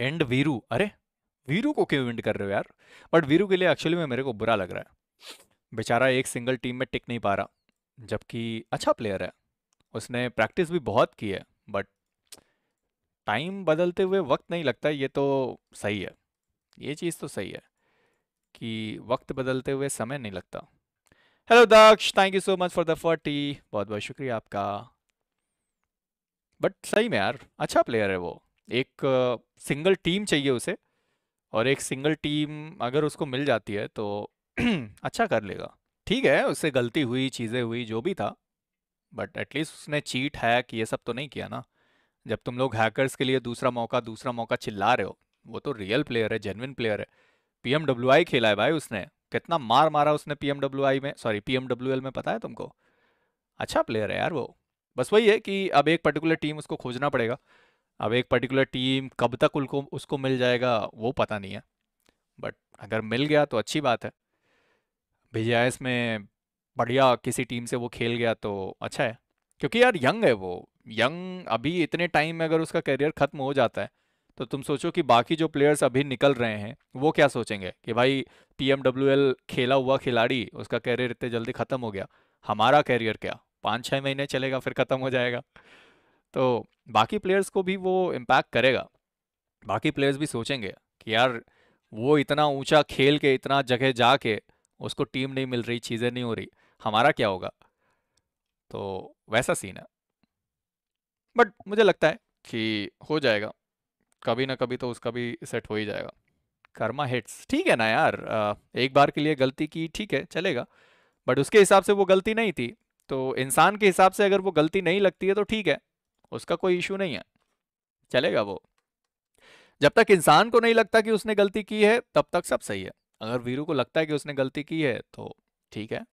and Veeru अरे वीरू को क्यों इंड कर रहे हो यार बट वीरू के लिए एक्चुअली में मेरे को बुरा लग रहा है बेचारा एक सिंगल टीम में टिक नहीं पा रहा जबकि अच्छा प्लेयर है उसने प्रैक्टिस भी बहुत की है बट टाइम बदलते हुए वक्त नहीं लगता ये तो सही है ये चीज़ तो सही है कि वक्त बदलते हुए समय नहीं लगता hello Daksh thank you so much for the forty बहुत बहुत शुक्रिया आपका बट सही में यार अच्छा प्लेयर है वो एक सिंगल टीम चाहिए उसे और एक सिंगल टीम अगर उसको मिल जाती है तो अच्छा कर लेगा ठीक है उससे गलती हुई चीज़ें हुई जो भी था बट एटलीस्ट उसने चीट हैक ये सब तो नहीं किया ना जब तुम लोग हैकर्स के लिए दूसरा मौका दूसरा मौका चिल्ला रहे हो वो तो रियल प्लेयर है जेनविन प्लेयर है पीएमडब्ल्यू खेला है भाई उसने कितना मार मारा उसने पी में सॉरी पी में पता है तुमको अच्छा प्लेयर है यार वो बस वही है कि अब एक पर्टिकुलर टीम उसको खोजना पड़ेगा अब एक पर्टिकुलर टीम कब तक उनको उसको मिल जाएगा वो पता नहीं है बट अगर मिल गया तो अच्छी बात है वी में बढ़िया किसी टीम से वो खेल गया तो अच्छा है क्योंकि यार यंग है वो यंग अभी इतने टाइम में अगर उसका करियर ख़त्म हो जाता है तो तुम सोचो कि बाकी जो प्लेयर्स अभी निकल रहे हैं वो क्या सोचेंगे कि भाई पी खेला हुआ खिलाड़ी उसका करियर इतने जल्दी ख़त्म हो गया हमारा करियर क्या पाँच छः महीने चलेगा फिर ख़त्म हो जाएगा तो बाकी प्लेयर्स को भी वो इम्पैक्ट करेगा बाकी प्लेयर्स भी सोचेंगे कि यार वो इतना ऊंचा खेल के इतना जगह जाके उसको टीम नहीं मिल रही चीज़ें नहीं हो रही हमारा क्या होगा तो वैसा सीन है बट मुझे लगता है कि हो जाएगा कभी ना कभी तो उसका भी सेट हो ही जाएगा कर्मा हिट्स ठीक है ना यार एक बार के लिए गलती की ठीक है चलेगा बट उसके हिसाब से वो गलती नहीं थी तो इंसान के हिसाब से अगर वो गलती नहीं लगती है तो ठीक है उसका कोई इशू नहीं है चलेगा वो जब तक इंसान को नहीं लगता कि उसने गलती की है तब तक सब सही है अगर वीरू को लगता है कि उसने गलती की है तो ठीक है